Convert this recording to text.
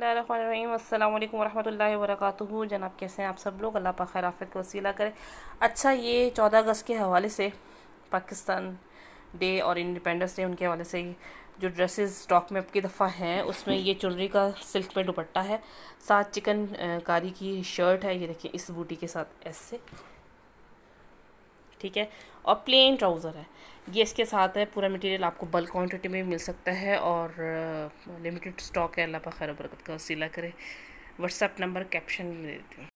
बसमीम अल्लाम वरहमल जनाब कैसे हैं आप सब लोग अल्लाह पाखैर आफत को वसीला करें अच्छा ये चौदह अगस्त के हवाले से पाकिस्तान डे और इंडिपेंडेंस डे उनके हवाले से जो ड्रेसेस स्टॉक में अब की दफ़ा हैं उसमें ये चुनरी का सिल्क में दुपट्टा है साथ चिकन कारी की शर्ट है ये देखिए इस बूटी के साथ ऐसे ठीक है और प्लेन ट्राउज़र है ये इसके साथ है पूरा मटेरियल आपको बल्क क्वांटिटी में मिल सकता है और लिमिटेड uh, स्टॉक है अल्लाह खैर बरकत का वसीला करें व्हाट्सअप नंबर कैप्शन में दे देती हूँ